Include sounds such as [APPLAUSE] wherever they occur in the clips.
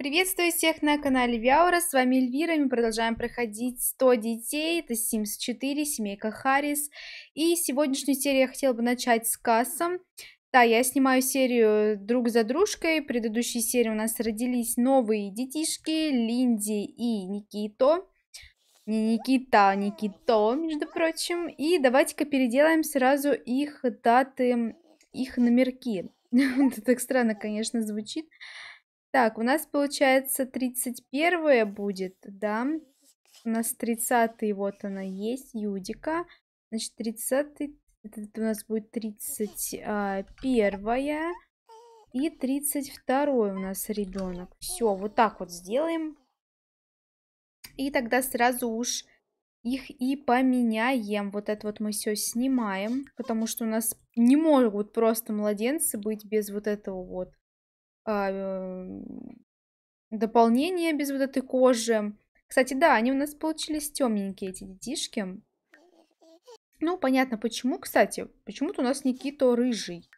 Приветствую всех на канале Виаура. с вами Эльвира, мы продолжаем проходить 100 детей, это Sims 4, семейка Харрис. И сегодняшнюю серию я хотела бы начать с кассом. Да, я снимаю серию друг за дружкой, в предыдущей серии у нас родились новые детишки, Линди и Никито. Не Никита, а Никито, между прочим. И давайте-ка переделаем сразу их даты, их номерки. [LAUGHS] Это так странно, конечно, звучит. Так, у нас получается 31 будет, да? У нас 30 вот она есть, Юдика. Значит, 30 это у нас будет 31 а, и 32 у нас ребенок. Все, вот так вот сделаем. И тогда сразу уж их и поменяем. Вот это вот мы все снимаем, потому что у нас не могут просто младенцы быть без вот этого вот а, дополнение без вот этой кожи. Кстати, да, они у нас получились темненькие, эти детишки. Ну, понятно, почему, кстати. Почему-то у нас Никита рыжий.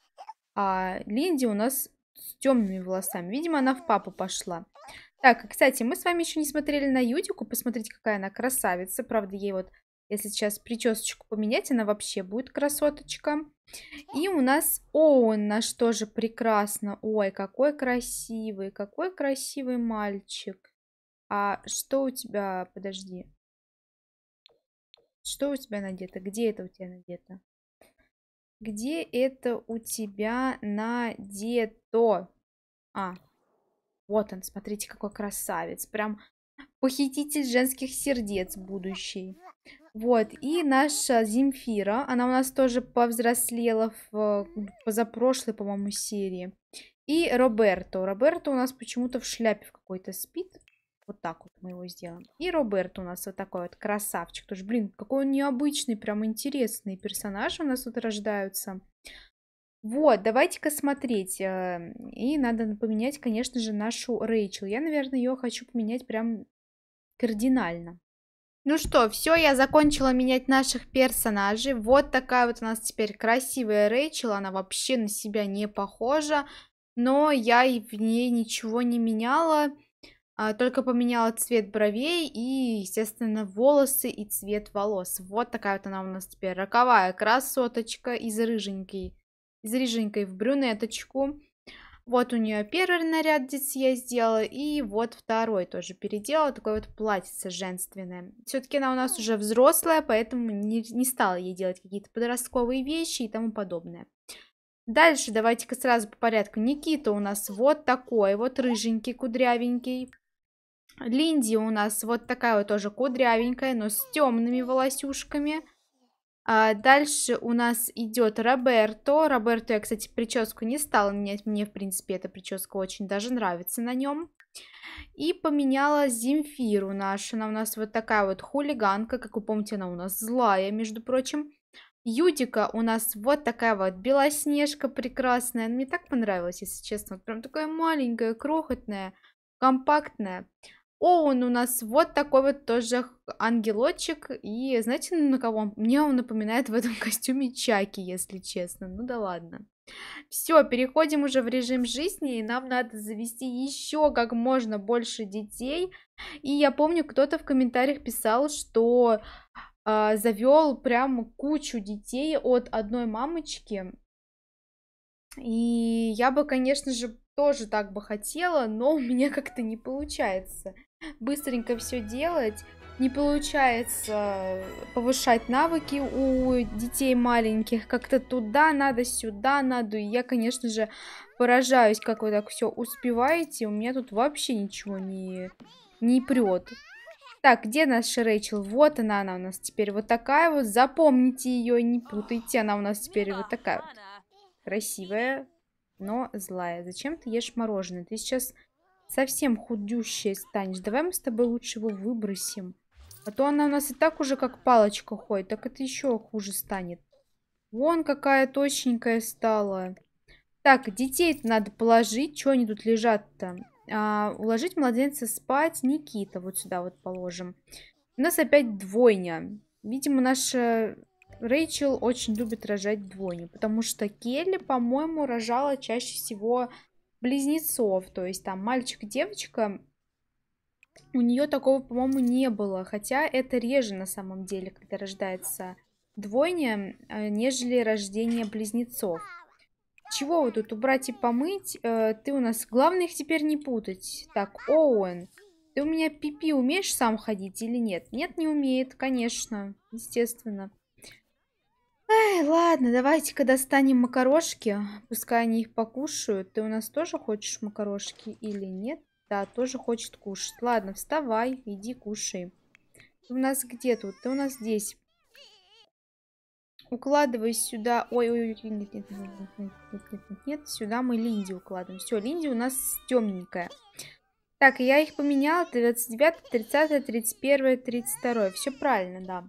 А Линди у нас с темными волосами. Видимо, она в папу пошла. Так, кстати, мы с вами еще не смотрели на Ютику. Посмотрите, какая она красавица. Правда, ей вот, если сейчас причесочку поменять, она вообще будет красоточка. И у нас Оуэн наш тоже прекрасно. Ой, какой красивый, какой красивый мальчик. А что у тебя, подожди. Что у тебя надето? Где это у тебя надето? Где это у тебя надето? А, вот он, смотрите, какой красавец. Прям похититель женских сердец будущий. Вот, и наша Земфира, она у нас тоже повзрослела в э, позапрошлой, по-моему, серии. И Роберто. Роберто у нас почему-то в шляпе в какой-то спит. Вот так вот мы его сделаем. И Роберт у нас вот такой вот красавчик. Тоже, блин, какой он необычный, прям интересный персонаж у нас тут рождаются. Вот, давайте-ка смотреть. Э, и надо поменять, конечно же, нашу Рэйчел. Я, наверное, ее хочу поменять прям кардинально. Ну что, все, я закончила менять наших персонажей. Вот такая вот у нас теперь красивая Рэйчел. Она вообще на себя не похожа. Но я и в ней ничего не меняла. А, только поменяла цвет бровей и, естественно, волосы и цвет волос. Вот такая вот она у нас теперь роковая красоточка из рыженькой. Из рыженькой в брюнеточку. Вот у нее первый наряд здесь я сделала, и вот второй тоже переделала, такое вот платьице женственное. Все-таки она у нас уже взрослая, поэтому не, не стала ей делать какие-то подростковые вещи и тому подобное. Дальше давайте-ка сразу по порядку. Никита у нас вот такой, вот рыженький, кудрявенький. Линди у нас вот такая вот тоже кудрявенькая, но с темными волосюшками. А дальше у нас идет Роберто. Роберто я, кстати, прическу не стала менять. Мне, в принципе, эта прическа очень даже нравится на нем. И поменяла Земфиру нашу. Она у нас вот такая вот хулиганка. Как вы помните, она у нас злая, между прочим. Юдика у нас вот такая вот белоснежка прекрасная. мне так понравилась, если честно. Вот прям такая маленькая, крохотная, компактная. О, Оуэн у нас вот такой вот тоже ангелочек. И знаете, на кого Мне он напоминает в этом [LAUGHS] костюме Чаки, если честно. Ну да ладно. Все, переходим уже в режим жизни, и нам надо завести еще как можно больше детей. И я помню, кто-то в комментариях писал, что э, а, завел прям кучу детей от одной мамочки. И я бы, конечно же, тоже так бы хотела, но у меня как-то не получается. Быстренько все делать, не получается повышать навыки у детей маленьких, как-то туда надо, сюда надо, и я, конечно же, поражаюсь, как вы так все успеваете, у меня тут вообще ничего не, не прет. Так, где наша Рэйчел? Вот она, она у нас теперь вот такая вот. Запомните ее, не путайте. Она у нас теперь вот такая вот. Красивая, но злая. Зачем ты ешь мороженое? Ты сейчас совсем худющая станешь. Давай мы с тобой лучше его выбросим. А то она у нас и так уже как палочка ходит, так это еще хуже станет. Вон какая точненькая стала. Так, детей надо положить. Что они тут лежат-то? А, уложить младенца спать. Никита вот сюда вот положим. У нас опять двойня. Видимо, наша Рэйчел очень любит рожать двойню, потому что Келли, по-моему, рожала чаще всего близнецов, то есть там мальчик-девочка, у нее такого, по-моему, не было, хотя это реже на самом деле, когда рождается двойня, э, нежели рождение близнецов. Чего вот тут убрать и помыть? Э, ты у нас... Главное их теперь не путать. Так, Оуэн, ты у меня пипи -пи умеешь сам ходить или нет? Нет, не умеет, конечно, естественно. Ай, ладно, давайте-ка достанем макарошки. Пускай они их покушают. Ты у нас тоже хочешь макарошки или нет? Да, тоже хочет кушать. Ладно, вставай, иди кушай. Ты у нас где тут? Ты у нас здесь. Укладывай сюда... Ой, ой, ой, нет, нет, нет, нет, нет, нет, нет, нет, нет. Сюда мы Линди укладываем. Все, Линди у нас темненькая. Так, я их поменяла. 29, 30, 31, 32. Все правильно, да.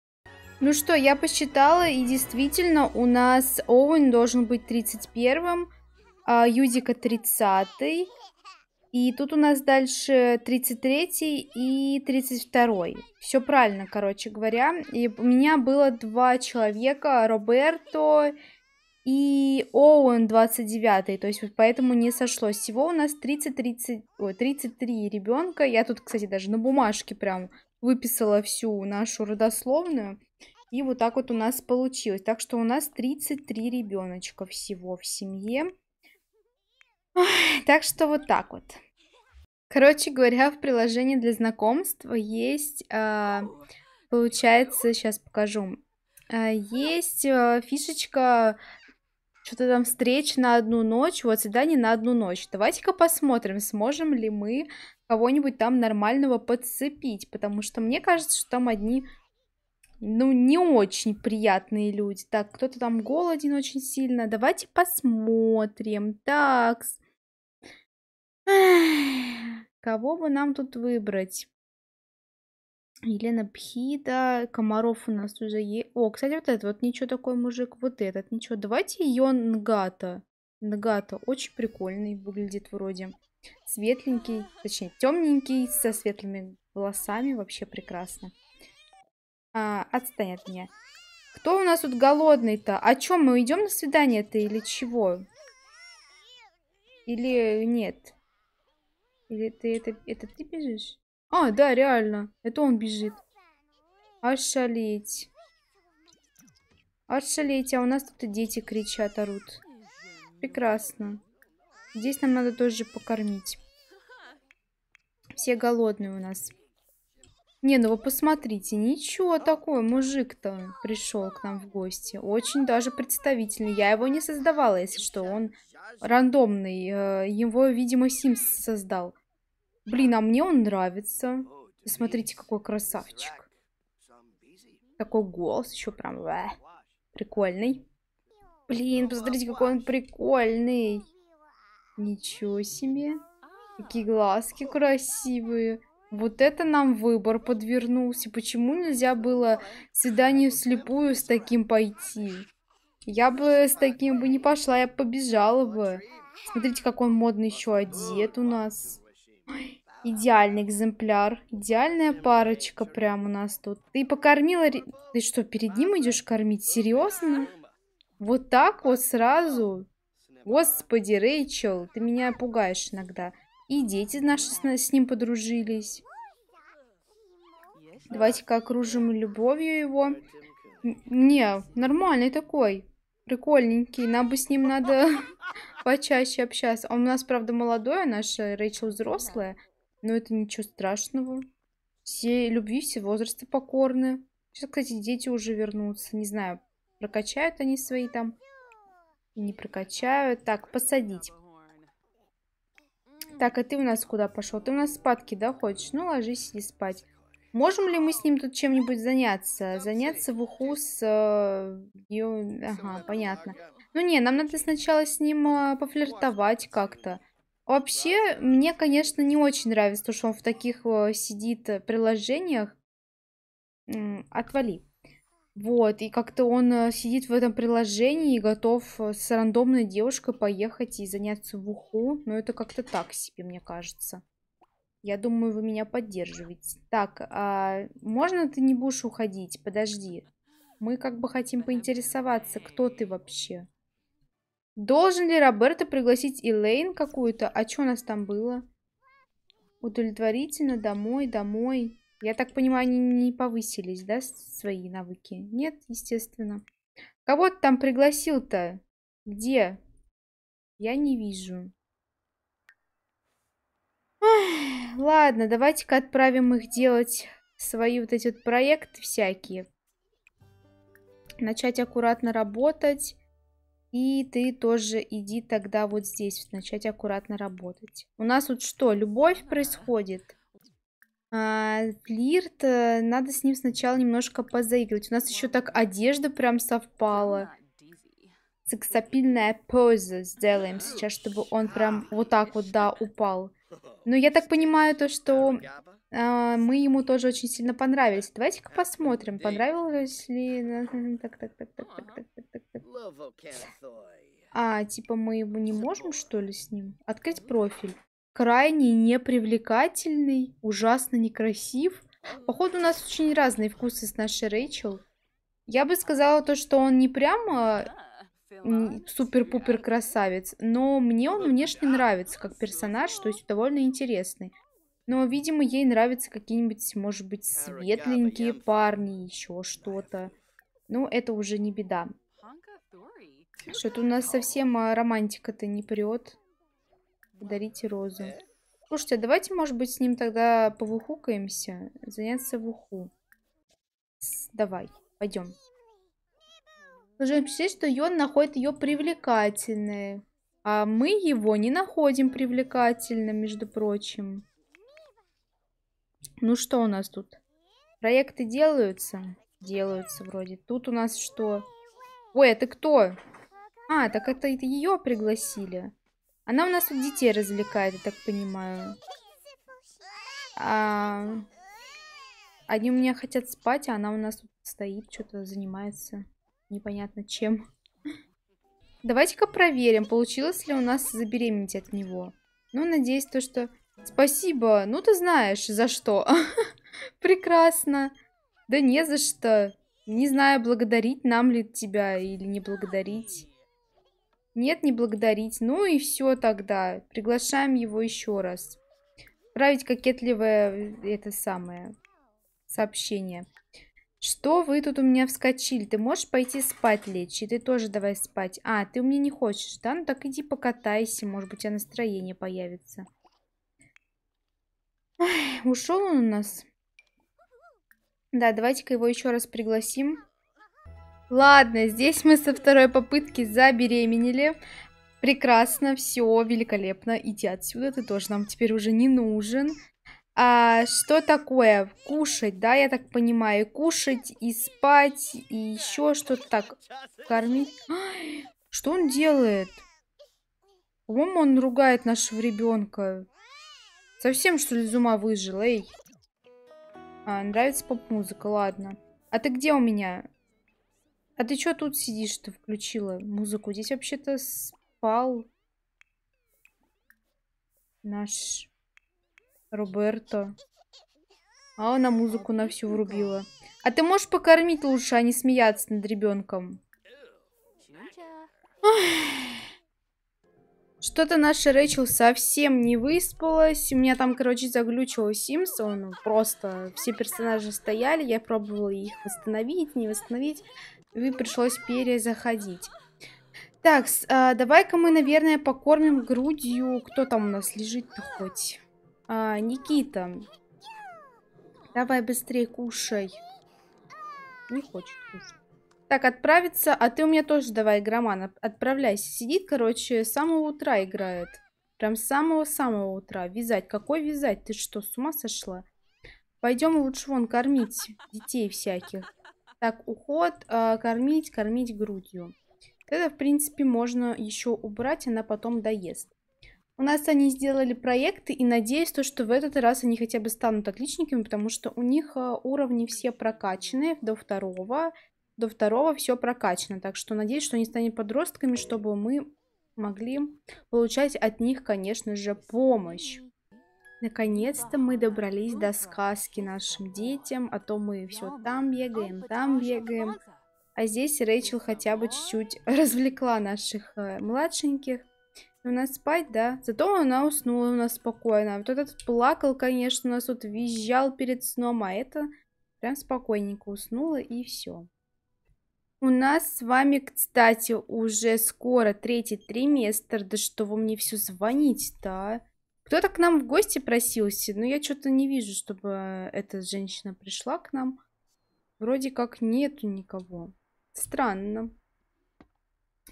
Ну что, я посчитала, и действительно у нас Оуэн должен быть 31-м, а Юдика 30-й. И тут у нас дальше 33 и 32. -й. Все правильно, короче говоря. И у меня было два человека, Роберто и Оуэн 29. То есть вот поэтому не сошлось. Всего у нас 30, 30, ой, 33 ребенка. Я тут, кстати, даже на бумажке прям выписала всю нашу родословную. И вот так вот у нас получилось. Так что у нас 33 ребеночка всего в семье. так что вот так вот. Короче говоря, в приложении для знакомства есть, а, получается, сейчас покажу, а, есть а, фишечка что-то там встреч на одну ночь, вот свидание на одну ночь. Давайте-ка посмотрим, сможем ли мы кого-нибудь там нормального подцепить, потому что мне кажется, что там одни ну, не очень приятные люди. Так, кто-то там голоден очень сильно. Давайте посмотрим. Так. Кого бы нам тут выбрать? Елена Пхида, Комаров у нас уже есть. О, кстати, вот этот вот ничего такой мужик, вот этот ничего. Давайте ее Нгата. Нгата очень прикольный выглядит вроде. Светленький, точнее темненький, со светлыми волосами, вообще прекрасно. А, отстань от меня. Кто у нас тут голодный-то? О чем мы идем на свидание-то или чего? Или нет? Или ты это, это ты бежишь? А, да, реально. Это он бежит. Ошалеть. Ошалеть, а у нас тут и дети кричат, орут. Прекрасно. Здесь нам надо тоже покормить. Все голодные у нас. Не, ну вы посмотрите, ничего такой мужик-то пришел к нам в гости. Очень даже представительный. Я его не создавала, если что. Он рандомный. Э, его, видимо, Симс создал. Блин, а мне он нравится. Посмотрите, какой красавчик. Такой голос еще прям бэ, прикольный. Блин, посмотрите, какой он прикольный. Ничего себе. Какие глазки красивые. Вот это нам выбор подвернулся. Почему нельзя было свидание вслепую с таким пойти? Я бы с таким бы не пошла, я побежала бы. Смотрите, как он модно еще одет у нас. идеальный экземпляр. Идеальная парочка прямо у нас тут. Ты покормила... Ты что, перед ним идешь кормить? Серьезно? Вот так вот сразу? Господи, Рэйчел, ты меня пугаешь иногда. И дети наши с, ним подружились. Давайте-ка окружим любовью его. Не, нормальный такой. Прикольненький. Нам бы с ним надо [LAUGHS] почаще общаться. Он у нас, правда, молодой, а наша Рэйчел взрослая. Но это ничего страшного. Все любви, все возрасты покорны. Сейчас, кстати, дети уже вернутся. Не знаю, прокачают они свои там. Не прокачают. Так, посадить. Так, а ты у нас куда пошел? Ты у нас спадки, да, хочешь? Ну, ложись, иди спать. Можем ли мы с ним тут чем-нибудь заняться? Заняться в уху с... Э, Ага, понятно. Ну не, нам надо сначала с ним э, пофлиртовать как-то. Вообще, мне, конечно, не очень нравится что он в таких э, сидит э, приложениях. М -м, отвали. Вот, и как-то он э, сидит в этом приложении и готов э, с рандомной девушкой поехать и заняться в уху. Но ну, это как-то так себе, мне кажется. Я думаю, вы меня поддерживаете. Так, а можно ты не будешь уходить? Подожди. Мы как бы хотим поинтересоваться, кто ты вообще. Должен ли Роберто пригласить Элейн какую-то? А что у нас там было? Удовлетворительно, домой, домой. Я так понимаю, они не повысились, да, свои навыки? Нет, естественно. Кого ты там пригласил-то? Где? Я не вижу. Ой, ладно, давайте-ка отправим их делать свои вот эти вот проекты всякие. Начать аккуратно работать. И ты тоже иди тогда вот здесь, начать аккуратно работать. У нас вот что, любовь происходит? А, флирт, э, надо с ним сначала немножко позаигрывать. У нас еще так одежда прям совпала. Сексапильная поза сделаем сейчас, чтобы он прям вот так вот, да, упал. Но я так понимаю то, что а, мы ему тоже очень сильно понравились. Давайте-ка посмотрим, понравилось ли... Так, так, так, так, так, так, так, так, так. А, типа мы его не можем, что ли, с ним? Открыть профиль крайне непривлекательный, ужасно некрасив. Походу, у нас очень разные вкусы с нашей Рэйчел. Я бы сказала то, что он не прямо супер-пупер красавец, но мне он внешне нравится как персонаж, то есть довольно интересный. Но, видимо, ей нравятся какие-нибудь, может быть, светленькие парни, еще что-то. Ну, это уже не беда. Что-то у нас совсем а, романтика-то не прет. Подарите розу. Э, Слушайте, а давайте, может быть, с ним тогда повыхукаемся. Заняться в уху. Давай, пойдем. Нужно писать, что Йон находит ее привлекательной. А мы его не находим привлекательным, между прочим. Ну что у нас тут? Проекты делаются? Делаются вроде. Тут у нас что? Ой, это а кто? А, так это ее пригласили. Она у нас тут детей развлекает, я так понимаю. А... Они у меня хотят спать, а она у нас тут стоит, что-то занимается. Непонятно чем. Давайте-ка проверим, получилось ли у нас забеременеть от него. Ну, надеюсь, то, что... Спасибо, ну ты знаешь, за что. [LAUGHS] Прекрасно. Да не за что. Не знаю, благодарить нам ли тебя или не благодарить. Нет, не благодарить. Ну и все тогда. Приглашаем его еще раз. Править кокетливое э, это самое сообщение. Что вы тут у меня вскочили? Ты можешь пойти спать лечь? И ты тоже давай спать. А, ты у меня не хочешь, да? Ну так иди покатайся, может быть, у тебя настроение появится. ушел он у нас. Да, давайте-ка его еще раз пригласим. Ладно, здесь мы со второй попытки забеременели. Прекрасно, все великолепно. Иди отсюда, ты тоже нам теперь уже не нужен. А что такое? Кушать, да, я так понимаю. Кушать и спать, и еще что-то так. Кормить. Ай, что он делает? По-моему, он ругает нашего ребенка. Совсем, что ли, из ума выжил, эй? А, нравится поп-музыка, ладно. А ты где у меня? А ты чё тут сидишь, ты включила музыку? Здесь вообще-то спал наш Роберто. А она музыку на всю врубила. А ты можешь покормить лучше, а не смеяться над ребенком? Что-то наша Рэйчел совсем не выспалась. У меня там, короче, заглючил Симс. просто... Все персонажи стояли. Я пробовала их восстановить, не восстановить. И пришлось перезаходить. Так, э, давай-ка мы, наверное, покормим грудью. Кто там у нас лежит-то хоть? А, Никита. Давай быстрее кушай. Не хочет кушать. Так, отправиться. А ты у меня тоже давай, Громан, отправляйся. Сидит, короче, с самого утра играет. Прям с самого-самого утра. Вязать. Какой вязать? Ты что, с ума сошла? Пойдем лучше вон кормить детей всяких. Так, уход, э, кормить, кормить грудью. Это, в принципе, можно еще убрать, она потом доест. У нас они сделали проекты, и надеюсь, то, что в этот раз они хотя бы станут отличниками, потому что у них а, уровни все прокачаны до второго. До второго все прокачано, так что надеюсь, что они станут подростками, чтобы мы могли получать от них, конечно же, помощь. Наконец-то мы добрались до сказки нашим детям, а то мы все там бегаем, там бегаем. А здесь Рэйчел хотя бы чуть-чуть [LAUGHS] развлекла наших э, младшеньких. У нас спать, да? Зато она уснула у нас спокойно. Вот этот плакал, конечно, у нас тут визжал перед сном, а это прям спокойненько уснула и все. У нас с вами, кстати, уже скоро третий триместр. Да что вы мне все звоните-то, а? Кто-то к нам в гости просился, но я что-то не вижу, чтобы эта женщина пришла к нам. Вроде как нету никого. Странно.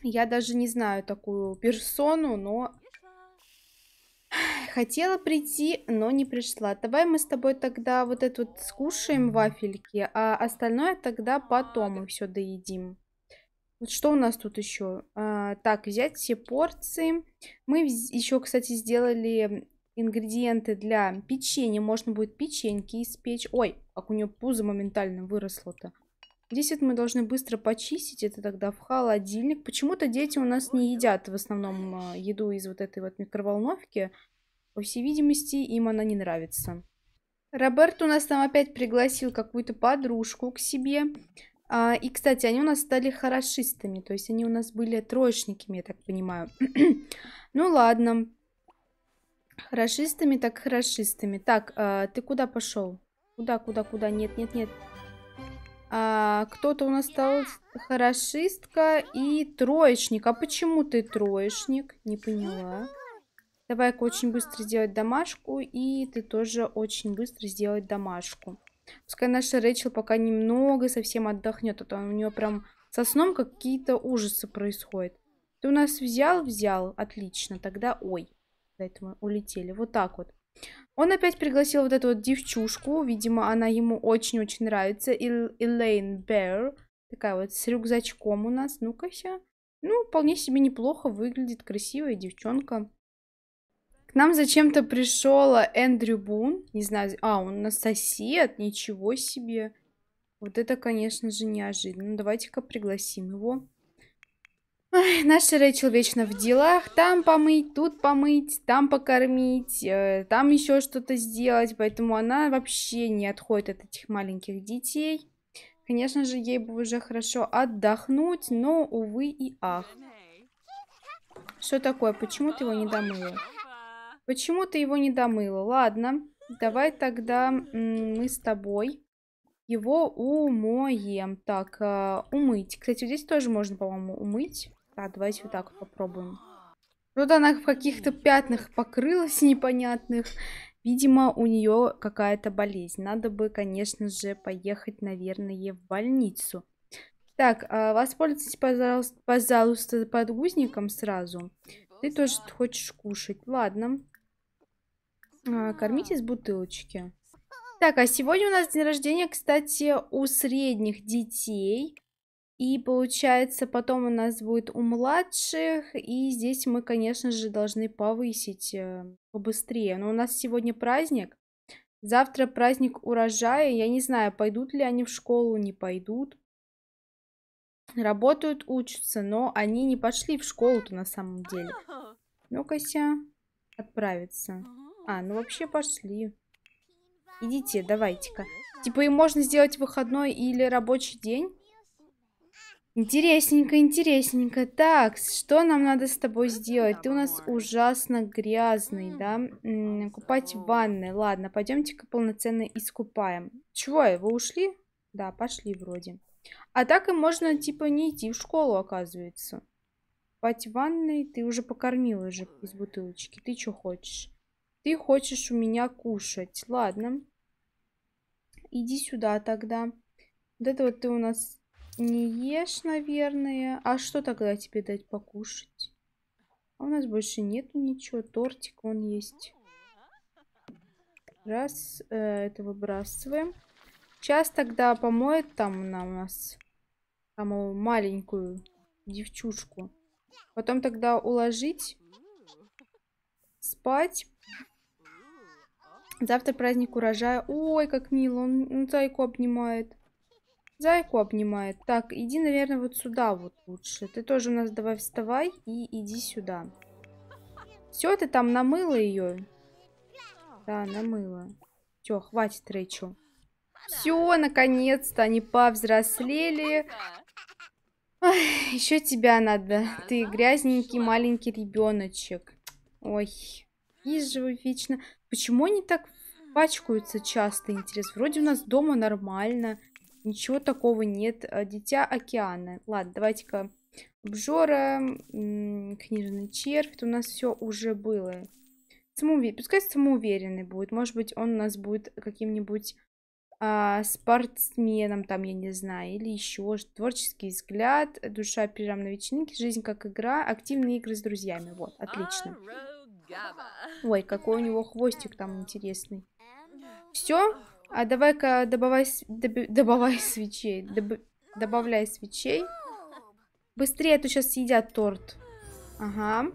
Я даже не знаю такую персону, но... Хотела прийти, но не пришла. Давай мы с тобой тогда вот это вот скушаем вафельки, а остальное тогда потом мы все доедим. Вот что у нас тут еще? А, так, взять все порции. Мы еще, кстати, сделали ингредиенты для печенья. Можно будет печеньки испечь. Ой, как у нее пузо моментально выросло-то. Здесь это мы должны быстро почистить. Это тогда в холодильник. Почему-то дети у нас не едят в основном а, еду из вот этой вот микроволновки. По всей видимости, им она не нравится. Роберт у нас там опять пригласил какую-то подружку к себе. А, и, кстати, они у нас стали хорошистами. То есть они у нас были троечниками, я так понимаю. [CLEARS THROAT] ну ладно. Хорошистами, так хорошистами. Так, э, ты куда пошел? Куда, куда, куда? Нет, нет, нет. А, Кто-то у нас стал хорошистка и троечник. А почему ты троечник? Не поняла. Давай-ка очень быстро сделать домашку. И ты тоже очень быстро сделать домашку. Пускай наша Рэйчел пока немного совсем отдохнет. А то у нее прям со сном какие-то ужасы происходят. Ты у нас взял? Взял. Отлично. Тогда ой. Поэтому улетели. Вот так вот. Он опять пригласил вот эту вот девчушку. Видимо, она ему очень-очень нравится. Ил Элейн Бэр. Такая вот с рюкзачком у нас. Ну-ка ся. Ну, вполне себе неплохо выглядит. Красивая девчонка. К нам зачем-то пришел Эндрю Бун. Не знаю. А, он у нас сосед. Ничего себе. Вот это, конечно же, неожиданно. Ну, давайте-ка пригласим его. Ой, наша Рэйчел вечно в делах. Там помыть, тут помыть, там покормить, э, там еще что-то сделать. Поэтому она вообще не отходит от этих маленьких детей. Конечно же, ей бы уже хорошо отдохнуть, но, увы и ах. Что такое? Почему ты его не домыла? Почему ты его не домыла? Ладно, давай тогда мы с тобой его умоем. Так, э, умыть. Кстати, вот здесь тоже можно, по-моему, умыть. Так, давайте вот так попробуем. Вот ну она в каких-то пятнах покрылась непонятных. Видимо, у нее какая-то болезнь. Надо бы, конечно же, поехать, наверное, в больницу. Так, а воспользуйтесь, пожалуйста, пожалуйста, подгузником сразу. Ты тоже хочешь кушать. Ладно. А, Кормите из бутылочки. Так, а сегодня у нас день рождения, кстати, у средних детей. И получается, потом у нас будет у младших, и здесь мы, конечно же, должны повысить э, побыстрее. Но у нас сегодня праздник, завтра праздник урожая. Я не знаю, пойдут ли они в школу, не пойдут. Работают, учатся, но они не пошли в школу-то на самом деле. А! Ну-ка, отправиться. А, ну вообще пошли. Идите, давайте-ка. Типа им можно сделать выходной или рабочий день. Интересненько, интересненько. Так, что нам надо с тобой сделать? Ты у нас ужасно грязный, да? М -м, купать в ванной. Ладно, пойдемте-ка полноценно искупаем. Чего, вы ушли? Да, пошли вроде. А так и можно, типа, не идти в школу, оказывается. Купать в ванной ты уже покормила же из бутылочки. Ты что хочешь? Ты хочешь у меня кушать. Ладно. Иди сюда тогда. Вот это вот ты у нас не ешь, наверное. А что тогда тебе дать покушать? А у нас больше нету ничего. Тортик он есть. Раз. Э, это выбрасываем. Сейчас тогда помоет там на у нас. Самую маленькую девчушку. Потом тогда уложить. Спать. Завтра праздник урожая. Ой, как мило. Он зайку обнимает. Зайку обнимает. Так, иди, наверное, вот сюда вот лучше. Ты тоже у нас давай вставай и иди сюда. Все, ты там намыла ее? Да, намыла. Все, хватит Рэйчел. Все, наконец-то они повзрослели. Ой, еще тебя надо. Ты грязненький маленький ребеночек. Ой, есть вечно. Почему они так пачкаются часто, интересно? Вроде у нас дома нормально. Ничего такого нет. Э, Дитя океана. Ладно, давайте-ка. Обжора, книжный червь. Это у нас все уже было. Самоувер... Пускай самоуверенный будет. Может быть, он у нас будет каким-нибудь а, спортсменом, там, я не знаю, или еще творческий взгляд, душа пирам на вечеринке, жизнь как игра, активные игры с друзьями. Вот, отлично. Ой, какой у него хвостик там интересный. Все, а давай-ка добавай, добавай свечей. Доб, добавляй свечей. Быстрее, а то сейчас съедят торт. Ага.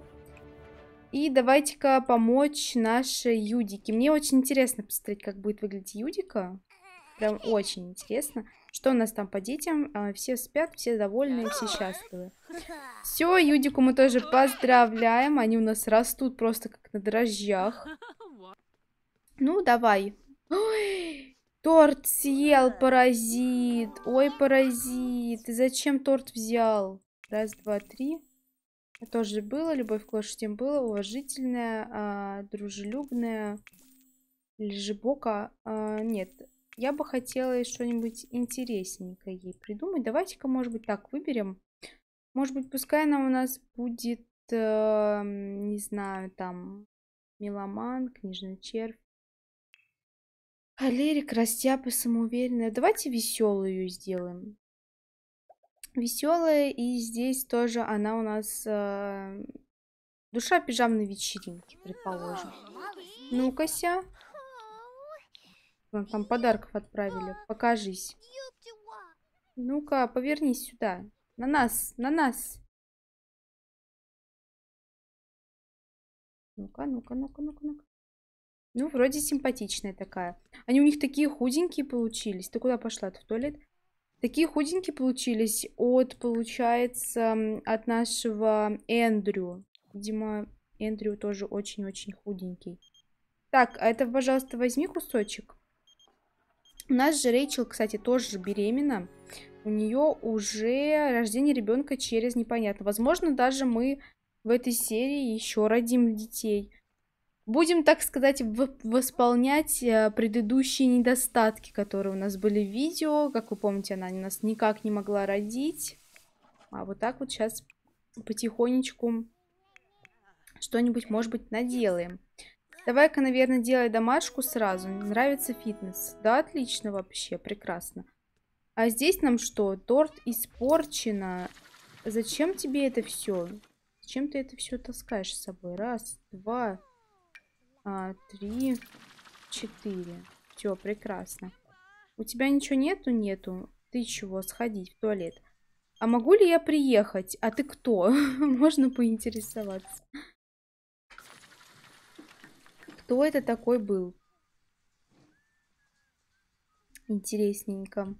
И давайте-ка помочь нашей Юдике. Мне очень интересно посмотреть, как будет выглядеть Юдика. Прям очень интересно. Что у нас там по детям? А, все спят, все довольны, все счастливы. Все, Юдику мы тоже поздравляем. Они у нас растут просто как на дрожжах. Ну, давай. Ой, торт съел, паразит. Ой, паразит. Ты зачем торт взял? Раз, два, три. Это тоже было. Любовь к лошадям было. Уважительная, а, дружелюбная. Лежебока. А, нет. Я бы хотела что-нибудь интересненькое ей придумать. Давайте-ка, может быть, так выберем. Может быть, пускай она у нас будет, э, не знаю, там, меломан, книжный червь. А лирик растяпа самоуверенная. Давайте веселую сделаем. Веселая, и здесь тоже она у нас э, душа пижамной вечеринки, предположим. Ну-кася. Там подарков отправили. Покажись. Ну-ка, повернись сюда. На нас, на нас. Ну-ка, ну-ка, ну-ка, ну-ка, ну-ка. Ну, вроде симпатичная такая. Они у них такие худенькие получились. Ты куда пошла? Ты в туалет? Такие худенькие получились от, получается, от нашего Эндрю. Видимо, Эндрю тоже очень-очень худенький. Так, а это, пожалуйста, возьми кусочек. У нас же Рэйчел, кстати, тоже беременна. У нее уже рождение ребенка через непонятно. Возможно, даже мы в этой серии еще родим детей будем, так сказать, восполнять э, предыдущие недостатки, которые у нас были в видео. Как вы помните, она у нас никак не могла родить. А вот так вот сейчас потихонечку что-нибудь, может быть, наделаем. Давай-ка, наверное, делай домашку сразу. Нравится фитнес. Да, отлично вообще, прекрасно. А здесь нам что? Торт испорчено. Зачем тебе это все? Зачем ты это все таскаешь с собой? Раз, два, а, три, четыре. Все, прекрасно. У тебя ничего нету? Нету. Ты чего? Сходить в туалет. А могу ли я приехать? А ты кто? [LAUGHS] Можно поинтересоваться. Кто это такой был? Интересненько.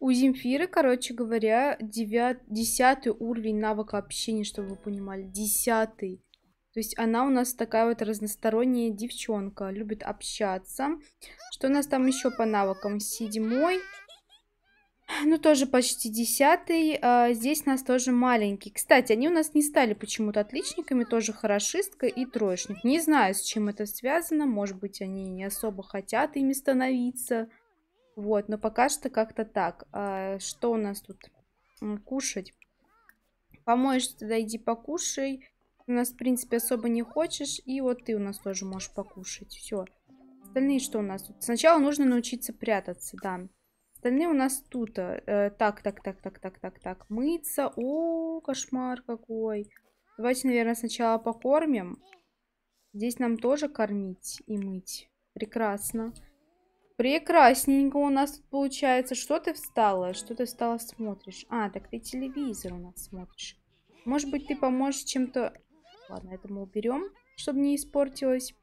У Земфиры, короче говоря, 9, десятый уровень навыка общения, чтобы вы понимали. Десятый. То есть она у нас такая вот разносторонняя девчонка, любит общаться. Что у нас там еще по навыкам? Седьмой. Ну, тоже почти десятый. А, здесь нас тоже маленький. Кстати, они у нас не стали почему-то отличниками. Тоже хорошистка и троечник. Не знаю, с чем это связано. Может быть, они не особо хотят ими становиться. Вот, но пока что как-то так. А, что у нас тут? Кушать. Помоешься, тогда иди покушай у нас, в принципе, особо не хочешь. И вот ты у нас тоже можешь покушать. Все. Остальные что у нас Сначала нужно научиться прятаться, да. Остальные у нас тут. Э, так, так, так, так, так, так, так. Мыться. О, кошмар какой. Давайте, наверное, сначала покормим. Здесь нам тоже кормить и мыть. Прекрасно. Прекрасненько у нас тут получается. Что ты встала? Что ты встала смотришь? А, так ты телевизор у нас смотришь. Может быть, ты поможешь чем-то Ладно, это мы уберем, чтобы не испортилось.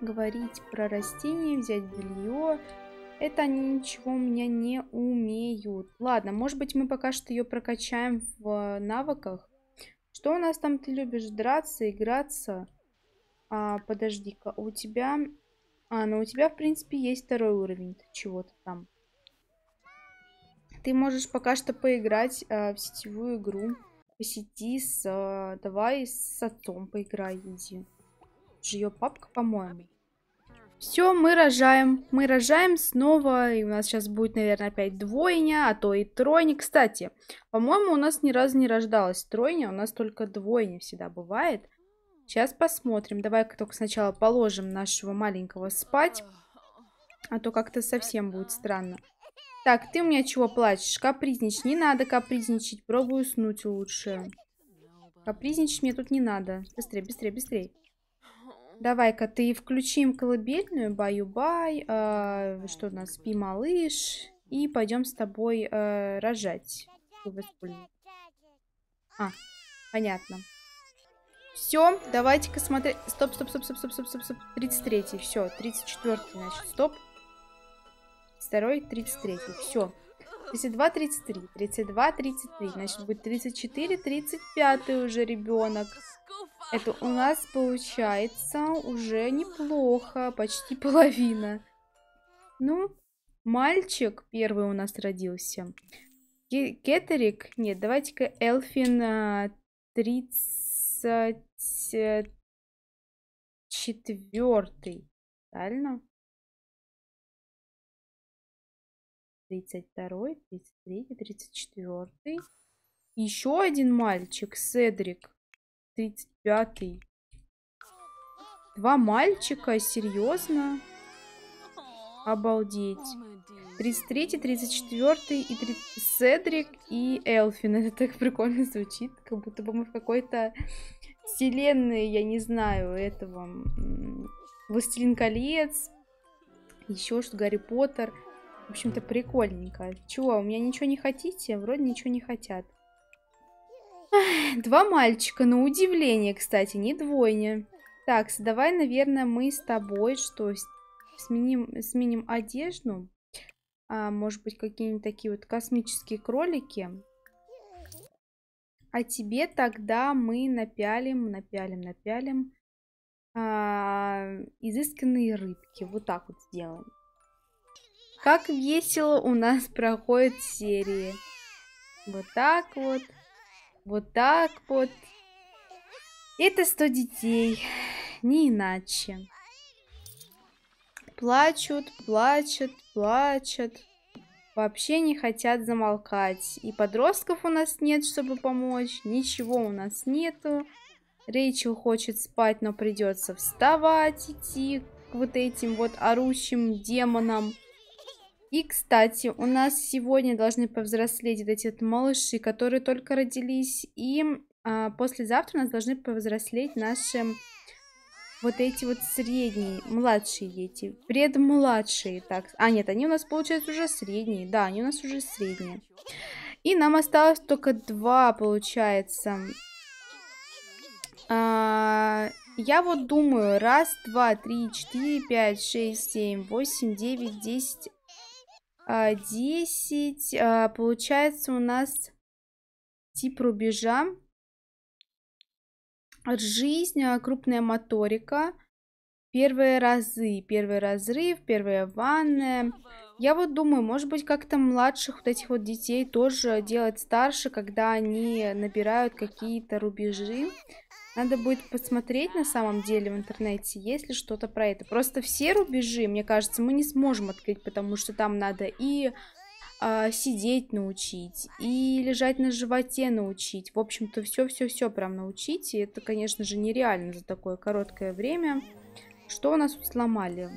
Говорить про растения, взять белье. Это они ничего у меня не умеют. Ладно, может быть мы пока что ее прокачаем в э, навыках. Что у нас там ты любишь? Драться, играться? А, подожди-ка, у тебя... А, ну у тебя, в принципе, есть второй уровень чего-то там. Ты можешь пока что поиграть а, в сетевую игру. Посиди с... Э, давай с отцом поиграй, иди. Ее папка, по-моему. Все, мы рожаем. Мы рожаем снова. И у нас сейчас будет, наверное, опять двойня, а то и тройня. Кстати, по-моему, у нас ни разу не рождалась тройня. У нас только двойня всегда бывает. Сейчас посмотрим. Давай-ка только сначала положим нашего маленького спать. А то как-то совсем будет странно. Так, ты у меня чего плачешь? Капризничать. Не надо капризничать. Пробую снуть лучше. Капризничать мне тут не надо. Быстрее, быстрее, быстрее. Давай-ка ты включим колыбельную. Баю-бай. Э, что у нас? Спи, малыш. И пойдем с тобой э, рожать. А, понятно. Все, давайте-ка смотреть. Стоп, стоп, стоп, стоп, стоп, стоп, стоп, стоп. 33-й. Все, 34-й, значит, стоп. 32, 33. Все. 32, 33. 32, 33. Значит, будет 34, 35 уже ребенок. Это у нас получается уже неплохо. Почти половина. Ну, мальчик первый у нас родился. Кетерик? Нет, давайте-ка Элфин 34. А, э, Правильно? 32, 33, 34. Еще один мальчик, Седрик. 35. Два мальчика, серьезно? Обалдеть. 33, 34 и 30... Седрик и Элфин. [LAUGHS] Это так прикольно звучит, как будто бы мы в какой-то вселенной, я не знаю, этого... Властелин колец, еще что Гарри Поттер. В общем-то, прикольненько. Чего, у меня ничего не хотите? Вроде ничего не хотят. два мальчика, на удивление, кстати, не двойня. Так, давай, наверное, мы с тобой что, сменим, сменим одежду. А, может быть, какие-нибудь такие вот космические кролики. А тебе тогда мы напялим, напялим, напялим а, изысканные рыбки. Вот так вот сделаем. Как весело у нас проходят серии. Вот так вот. Вот так вот. Это 100 детей. Не иначе. Плачут, плачут, плачут. Вообще не хотят замолкать. И подростков у нас нет, чтобы помочь. Ничего у нас нету. Рейчел хочет спать, но придется вставать, идти к вот этим вот орущим демонам. И, кстати, у нас сегодня должны повзрослеть вот эти вот малыши, которые только родились. И а, послезавтра у нас должны повзрослеть наши вот эти вот средние, младшие дети. Предмладшие, так. А, нет, они у нас, получается, уже средние. Да, они у нас уже средние. И нам осталось только два, получается. А, я вот думаю, раз, два, три, четыре, пять, шесть, семь, восемь, девять, десять, 10, а, а, получается у нас тип рубежа, жизнь, а, крупная моторика, первые разы, первый разрыв, первая ванная. Я вот думаю, может быть, как-то младших вот этих вот детей тоже делать старше, когда они набирают какие-то рубежи. Надо будет посмотреть на самом деле в интернете, есть ли что-то про это. Просто все рубежи, мне кажется, мы не сможем открыть, потому что там надо и э, сидеть научить, и лежать на животе научить. В общем-то, все-все-все прям научить. И это, конечно же, нереально за такое короткое время. Что у нас тут сломали?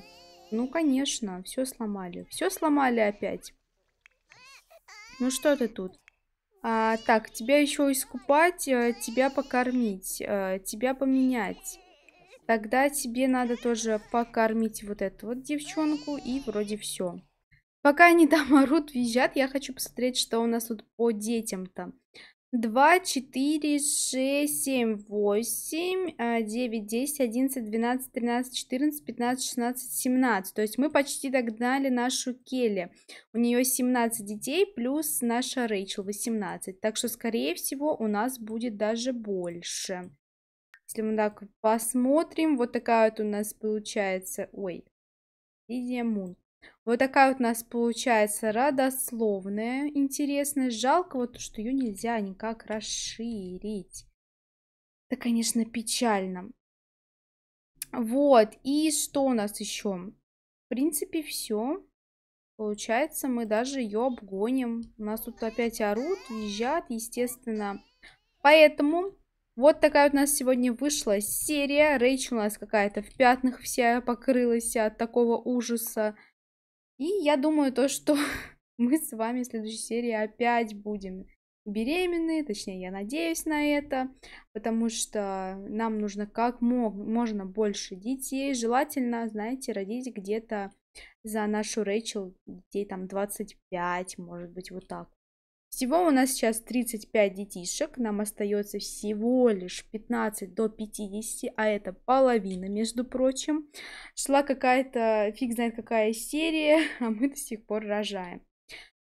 Ну, конечно, все сломали. Все сломали опять. Ну что ты тут? А, так, тебя еще искупать, э, тебя покормить, э, тебя поменять. Тогда тебе надо тоже покормить вот эту вот девчонку и вроде все. Пока они [LAUGHS] там орут, визжат, я хочу посмотреть, что у нас тут по детям-то. 2, 4, 6, 7, 8, 9, 10, 11, 12, 13, 14, 15, 16, 17. То есть мы почти догнали нашу Келли. У нее 17 детей плюс наша Рэйчел 18. Так что, скорее всего, у нас будет даже больше. Если мы так посмотрим, вот такая вот у нас получается... Ой, Лидия Мун. Вот такая вот у нас получается родословная интересность. Жалко вот, что ее нельзя никак расширить. Это, конечно, печально. Вот, и что у нас еще? В принципе, все. Получается, мы даже ее обгоним. У нас тут опять орут, въезжат, естественно. Поэтому вот такая вот у нас сегодня вышла серия. Рэйчел у нас какая-то в пятнах вся покрылась от такого ужаса. И я думаю то, что [LAUGHS] мы с вами в следующей серии опять будем беременны, точнее, я надеюсь на это, потому что нам нужно как мог, можно больше детей, желательно, знаете, родить где-то за нашу Рэйчел детей там 25, может быть, вот так всего у нас сейчас 35 детишек, нам остается всего лишь 15 до 50, а это половина, между прочим. Шла какая-то, фиг знает какая серия, [LAUGHS] а мы до сих пор рожаем.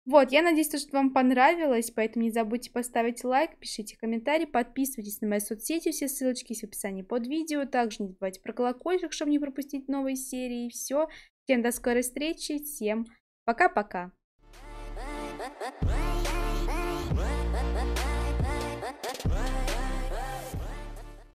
Вот, я надеюсь, что вам понравилось, поэтому не забудьте поставить лайк, пишите комментарии, подписывайтесь на мои соцсети, все ссылочки есть в описании под видео. Также не забывайте про колокольчик, чтобы не пропустить новые серии. все. Всем до скорой встречи, всем пока-пока.